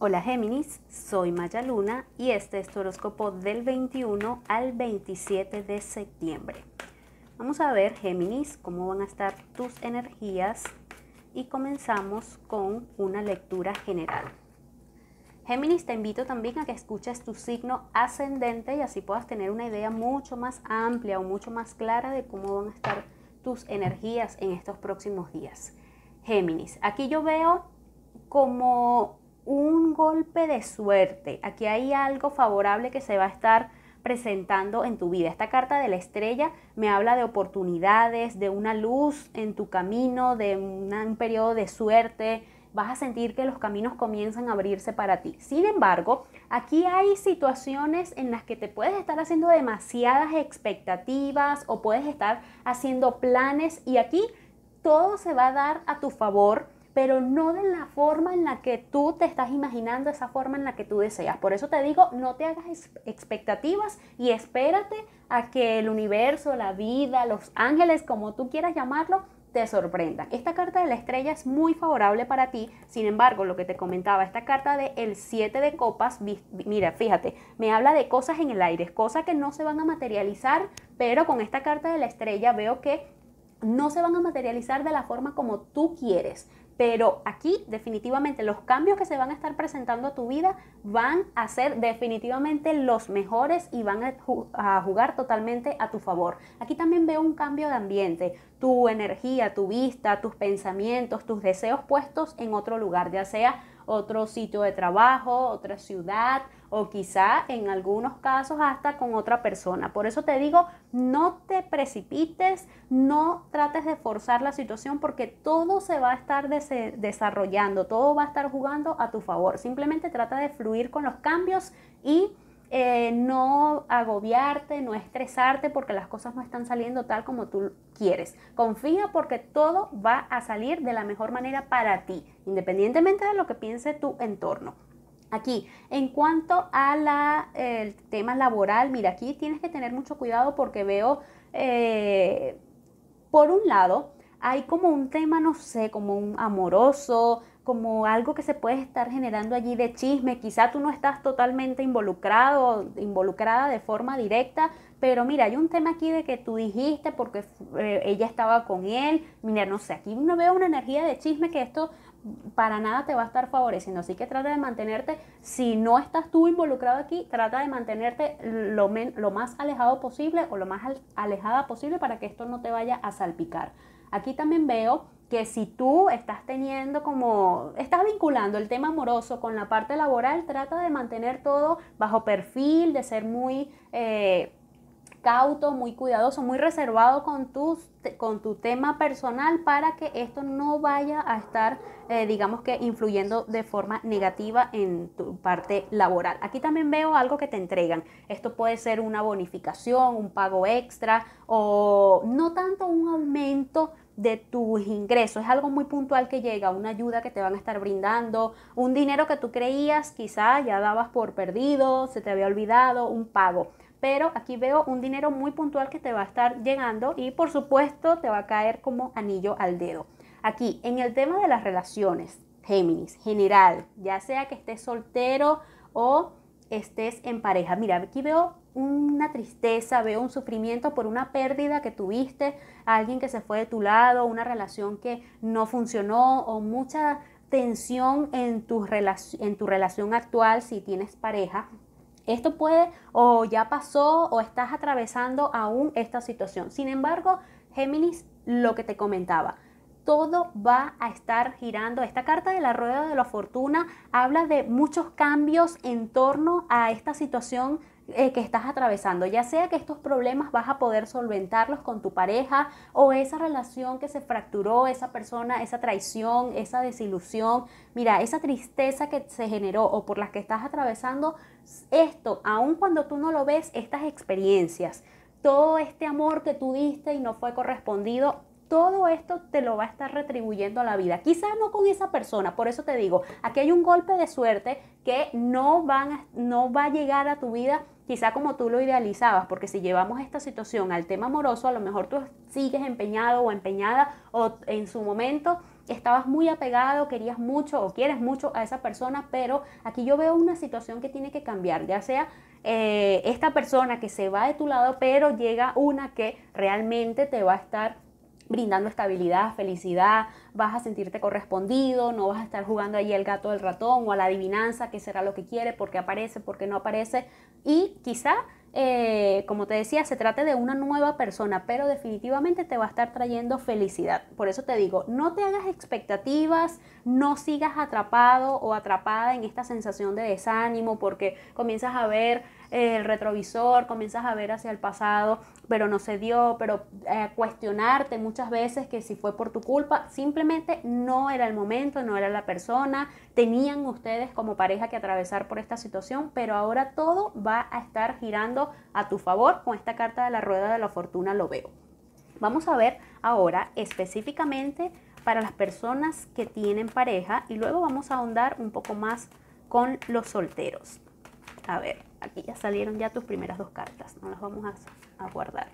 Hola Géminis, soy Maya Luna y este es tu horóscopo del 21 al 27 de septiembre. Vamos a ver Géminis cómo van a estar tus energías y comenzamos con una lectura general. Géminis, te invito también a que escuches tu signo ascendente y así puedas tener una idea mucho más amplia o mucho más clara de cómo van a estar tus energías en estos próximos días. Géminis, aquí yo veo como un golpe de suerte. Aquí hay algo favorable que se va a estar presentando en tu vida. Esta carta de la estrella me habla de oportunidades, de una luz en tu camino, de un periodo de suerte. Vas a sentir que los caminos comienzan a abrirse para ti. Sin embargo, aquí hay situaciones en las que te puedes estar haciendo demasiadas expectativas o puedes estar haciendo planes y aquí todo se va a dar a tu favor pero no de la forma en la que tú te estás imaginando, esa forma en la que tú deseas. Por eso te digo, no te hagas expectativas y espérate a que el universo, la vida, los ángeles, como tú quieras llamarlo, te sorprendan. Esta carta de la estrella es muy favorable para ti, sin embargo, lo que te comentaba, esta carta de el 7 de copas, mira, fíjate, me habla de cosas en el aire, cosas que no se van a materializar, pero con esta carta de la estrella veo que no se van a materializar de la forma como tú quieres pero aquí definitivamente los cambios que se van a estar presentando a tu vida van a ser definitivamente los mejores y van a, jugar totalmente a tu favor. Aquí también veo un cambio de ambiente, tu energía, tu vista, tus pensamientos, tus deseos puestos en otro lugar, ya sea otro sitio de trabajo, otra ciudad, o quizá en algunos casos hasta con otra persona. Por eso te digo, no te precipites, no trates de forzar la situación porque todo se va a estar desarrollando, todo va a estar jugando a tu favor. Simplemente trata de fluir con los cambios y... Eh, no agobiarte, no estresarte porque las cosas no están saliendo tal como tú quieres. Confía porque todo va a salir de la mejor manera para ti, independientemente de lo que piense tu entorno. Aquí, en cuanto al tema laboral, mira, aquí tienes que tener mucho cuidado porque veo, eh, por un lado, hay como un tema, no sé, como un amoroso, como algo que se puede estar generando allí de chisme. Quizá tú no estás totalmente involucrado, involucrada de forma directa, pero mira, hay un tema aquí de que tú dijiste porque eh, ella estaba con él. Mira, no sé, aquí uno veo una energía de chisme que esto para nada te va a estar favoreciendo. Así que trata de mantenerte, si no estás tú involucrado aquí, trata de mantenerte lo, lo más alejado posible o lo más alejada posible para que esto no te vaya a salpicar. Aquí también veo que si tú estás teniendo como, estás vinculando el tema amoroso con la parte laboral, trata de mantener todo bajo perfil, de ser muy... Eh, auto muy cuidadoso, muy reservado con, tus, con tu tema personal para que esto no vaya a estar, eh, digamos que, influyendo de forma negativa en tu parte laboral. Aquí también veo algo que te entregan. Esto puede ser una bonificación, un pago extra o no tanto un aumento de tus ingresos. Es algo muy puntual que llega, una ayuda que te van a estar brindando, un dinero que tú creías quizás ya dabas por perdido, se te había olvidado, un pago pero aquí veo un dinero muy puntual que te va a estar llegando y por supuesto te va a caer como anillo al dedo. Aquí, en el tema de las relaciones, Géminis, general, ya sea que estés soltero o estés en pareja. Mira, aquí veo una tristeza, veo un sufrimiento por una pérdida que tuviste, alguien que se fue de tu lado, una relación que no funcionó o mucha tensión en tu, en tu relación actual si tienes pareja esto puede o ya pasó o estás atravesando aún esta situación. Sin embargo, Géminis, lo que te comentaba, todo va a estar girando. Esta carta de la rueda de la fortuna habla de muchos cambios en torno a esta situación eh, que estás atravesando, ya sea que estos problemas vas a poder solventarlos con tu pareja o esa relación que se fracturó, esa persona, esa traición, esa desilusión, mira, esa tristeza que se generó o por las que estás atravesando, esto, aun cuando tú no lo ves, estas experiencias, todo este amor que tuviste y no fue correspondido, todo esto te lo va a estar retribuyendo a la vida. Quizás no con esa persona, por eso te digo, aquí hay un golpe de suerte que no, van no va a llegar a tu vida quizá como tú lo idealizabas, porque si llevamos esta situación al tema amoroso, a lo mejor tú sigues empeñado o empeñada o en su momento estabas muy apegado, querías mucho o quieres mucho a esa persona, pero aquí yo veo una situación que tiene que cambiar, ya sea eh, esta persona que se va de tu lado, pero llega una que realmente te va a estar brindando estabilidad, felicidad, vas a sentirte correspondido, no vas a estar jugando allí el gato del ratón o a la adivinanza, que será lo que quiere, porque aparece, porque no aparece, y quizá eh, como te decía, se trate de una nueva persona, pero definitivamente te va a estar trayendo felicidad. Por eso te digo, no te hagas expectativas, no sigas atrapado o atrapada en esta sensación de desánimo porque comienzas a ver eh, el retrovisor, comienzas a ver hacia el pasado, pero no se dio, pero eh, cuestionarte muchas veces que si fue por tu culpa, simplemente no era el momento, no era la persona, tenían ustedes como pareja que atravesar por esta situación, pero ahora todo va a estar girando a tu favor. Con esta carta de la rueda de la fortuna lo veo. Vamos a ver ahora específicamente para las personas que tienen pareja y luego vamos a ahondar un poco más con los solteros. A ver, aquí ya salieron ya tus primeras dos cartas, no las vamos a guardar.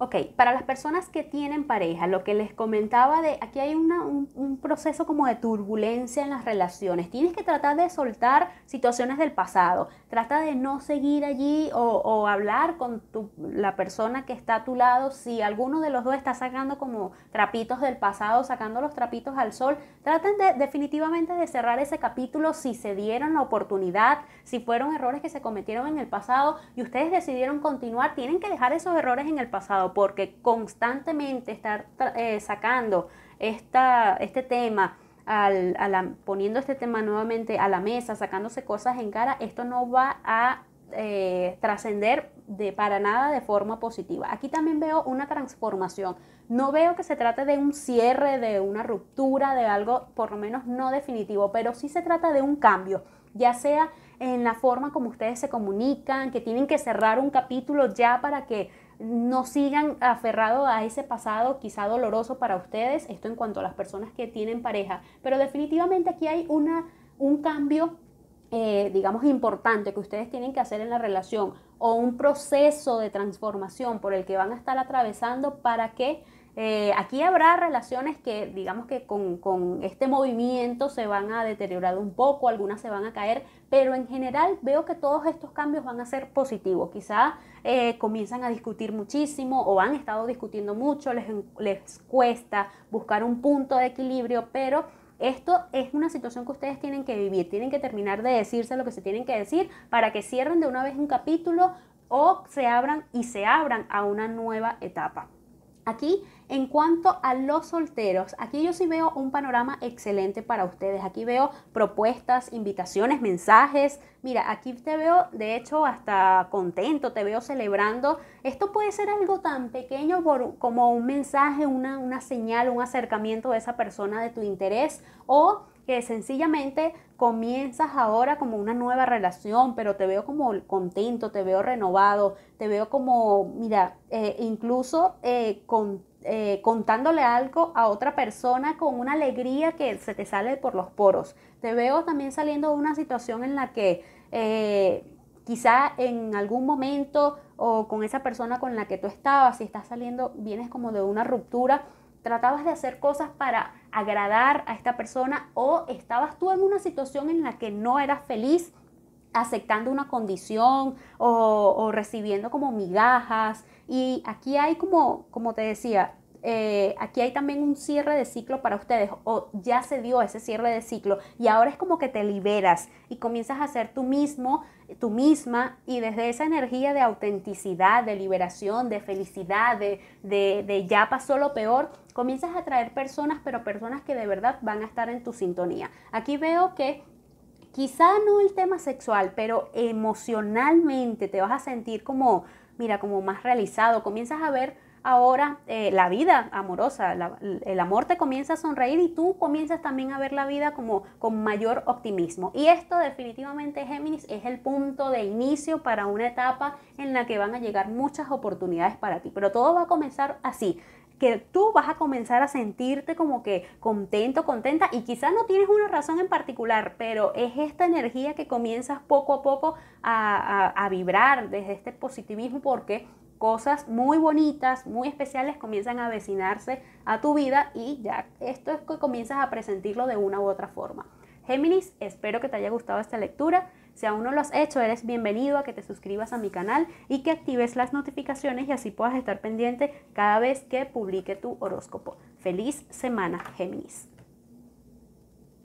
Ok, para las personas que tienen pareja, lo que les comentaba de aquí hay un, proceso como de turbulencia en las relaciones. Tienes que tratar de soltar situaciones del pasado. Trata de no seguir allí o, hablar con la persona que está a tu lado. Si alguno de los dos está sacando como trapitos del pasado, sacando los trapitos al sol, traten de, definitivamente de cerrar ese capítulo si se dieron la oportunidad, si fueron errores que se cometieron en el pasado y ustedes decidieron continuar. Tienen que dejar esos errores en el pasado porque constantemente estar eh, sacando este tema, poniendo este tema nuevamente a la mesa, sacándose cosas en cara, esto no va a eh, trascender de para nada de forma positiva. Aquí también veo una transformación. No veo que se trate de un cierre, de una ruptura, de algo por lo menos no definitivo, pero sí se trata de un cambio, ya sea en la forma como ustedes se comunican, que tienen que cerrar un capítulo ya para que no sigan aferrados a ese pasado quizá doloroso para ustedes, esto en cuanto a las personas que tienen pareja, pero definitivamente aquí hay una, un cambio, eh, digamos, importante que ustedes tienen que hacer en la relación o un proceso de transformación por el que van a estar atravesando para que eh, aquí habrá relaciones que, digamos que con, este movimiento se van a deteriorar un poco, algunas se van a caer, pero en general veo que todos estos cambios van a ser positivos. Quizá eh, comienzan a discutir muchísimo o han estado discutiendo mucho, les, les cuesta buscar un punto de equilibrio, pero esto es una situación que ustedes tienen que vivir, tienen que terminar de decirse lo que se tienen que decir para que cierren de una vez un capítulo o se abran y se abran a una nueva etapa. Aquí en cuanto a los solteros, aquí yo sí veo un panorama excelente para ustedes. Aquí veo propuestas, invitaciones, mensajes. Mira, aquí te veo de hecho hasta contento, te veo celebrando. Esto puede ser algo tan pequeño como un mensaje, una, señal, un acercamiento de esa persona de tu interés o que sencillamente comienzas ahora como una nueva relación, pero te veo como contento, te veo renovado, te veo como, mira, eh, incluso eh, con eh, contándole algo a otra persona con una alegría que se te sale por los poros. Te veo también saliendo de una situación en la que eh, quizá en algún momento o con esa persona con la que tú estabas, si estás saliendo, vienes como de una ruptura, tratabas de hacer cosas para agradar a esta persona o estabas tú en una situación en la que no eras feliz aceptando una condición o, recibiendo como migajas. Y aquí hay como, como te decía, eh, aquí hay también un cierre de ciclo para ustedes o ya se dio ese cierre de ciclo y ahora es como que te liberas y comienzas a ser tú mismo, tú misma y desde esa energía de autenticidad, de liberación, de felicidad, de, ya pasó lo peor, comienzas a traer personas, pero personas que de verdad van a estar en tu sintonía. Aquí veo que quizá no el tema sexual, pero emocionalmente te vas a sentir como, mira, como más realizado, comienzas a ver ahora eh, la vida amorosa, el amor te comienza a sonreír y tú comienzas también a ver la vida como con mayor optimismo. Y esto definitivamente, Géminis, es el punto de inicio para una etapa en la que van a llegar muchas oportunidades para ti. Pero todo va a comenzar así, que tú vas a comenzar a sentirte como que contento, contenta y quizás no tienes una razón en particular, pero es esta energía que comienzas poco a poco a, vibrar desde este positivismo porque cosas muy bonitas, muy especiales comienzan a avecinarse a tu vida y ya esto es que comienzas a presentirlo de una u otra forma. Géminis, espero que te haya gustado esta lectura. Si aún no lo has hecho, eres bienvenido a que te suscribas a mi canal y que actives las notificaciones y así puedas estar pendiente cada vez que publique tu horóscopo. Feliz semana, Géminis.